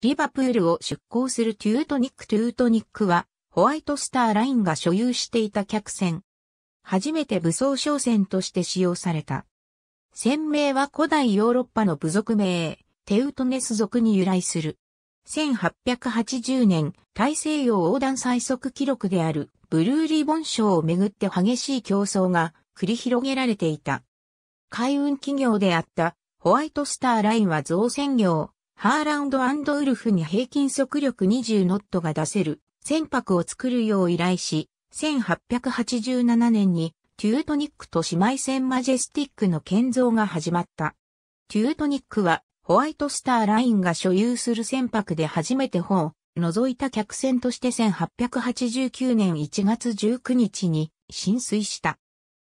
リバプールを出港するテュートニック・テゥートニックは、ホワイトスターラインが所有していた客船。初めて武装商船として使用された。船名は古代ヨーロッパの部族名、テウトネス族に由来する。1880年、大西洋横断最速記録であるブルーリボン賞をめぐって激しい競争が繰り広げられていた。海運企業であったホワイトスターラインは造船業、ハーランドウルフに平均速力20ノットが出せる船舶を作るよう依頼し、1887年にテュートニックと姉妹船マジェスティックの建造が始まった。テュートニックはホワイトスターラインが所有する船舶で初めて本を除いた客船として1889年1月19日に浸水した。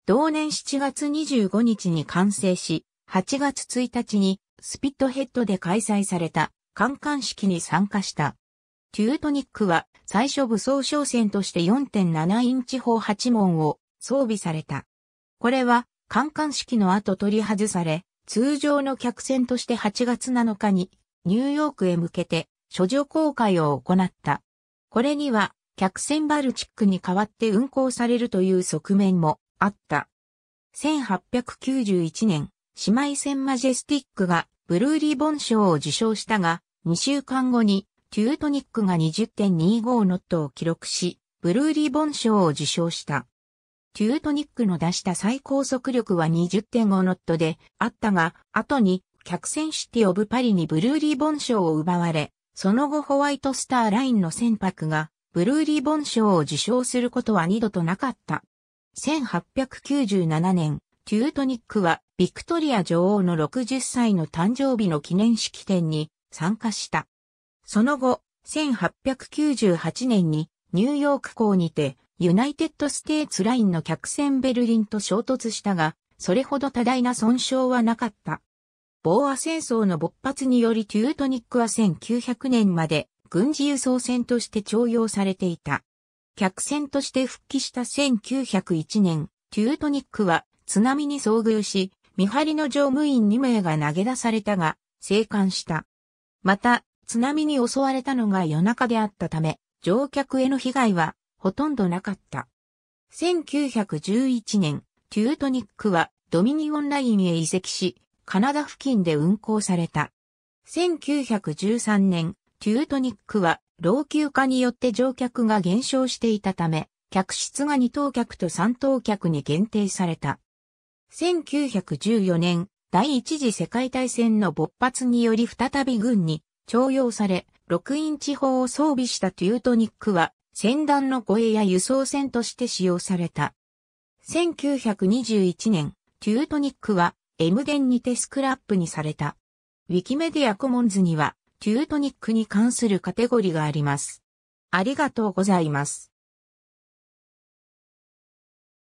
同年7月25日に完成し、8月1日にスピットヘッドで開催された観艦式に参加した。テュートニックは最初武装商船として4.7インチ砲8門を装備された。これは観艦式の後取り外され、通常の客船として8月7日にニューヨークへ向けて処女公開を行った。これには客船バルチックに代わって運航されるという側面もあった。1891年、姉妹船マジェスティックがブルーリボン賞を受賞したが、2週間後にテュートニックが20.25ノットを記録し、ブルーリボン賞を受賞した。テュートニックの出した最高速力は20.5ノットであったが、後に客船シティ・オブ・パリにブルーリボン賞を奪われ、その後ホワイトスターラインの船舶がブルーリボン賞を受賞することは二度となかった。1897年、テュートニックは、ビクトリア女王の60歳の誕生日の記念式典に参加した。その後、1898年にニューヨーク港にて、ユナイテッドステーツラインの客船ベルリンと衝突したが、それほど多大な損傷はなかった。ボーア戦争の勃発によりテュートニックは1900年まで軍事輸送船として徴用されていた。客船として復帰した1901年、テュートニックは津波に遭遇し、見張りの乗務員2名が投げ出されたが、生還した。また、津波に襲われたのが夜中であったため、乗客への被害はほとんどなかった。1911年、テュートニックはドミニオンラインへ移籍し、カナダ付近で運行された。1913年、テュートニックは老朽化によって乗客が減少していたため、客室が2等客と3等客に限定された。1914年、第一次世界大戦の勃発により再び軍に徴用され、六インチ砲を装備したテュートニックは、戦団の護衛や輸送船として使用された。1921年、テュートニックは、エムデンにてスクラップにされた。ウィキメディアコモンズには、テュートニックに関するカテゴリがあります。ありがとうございます。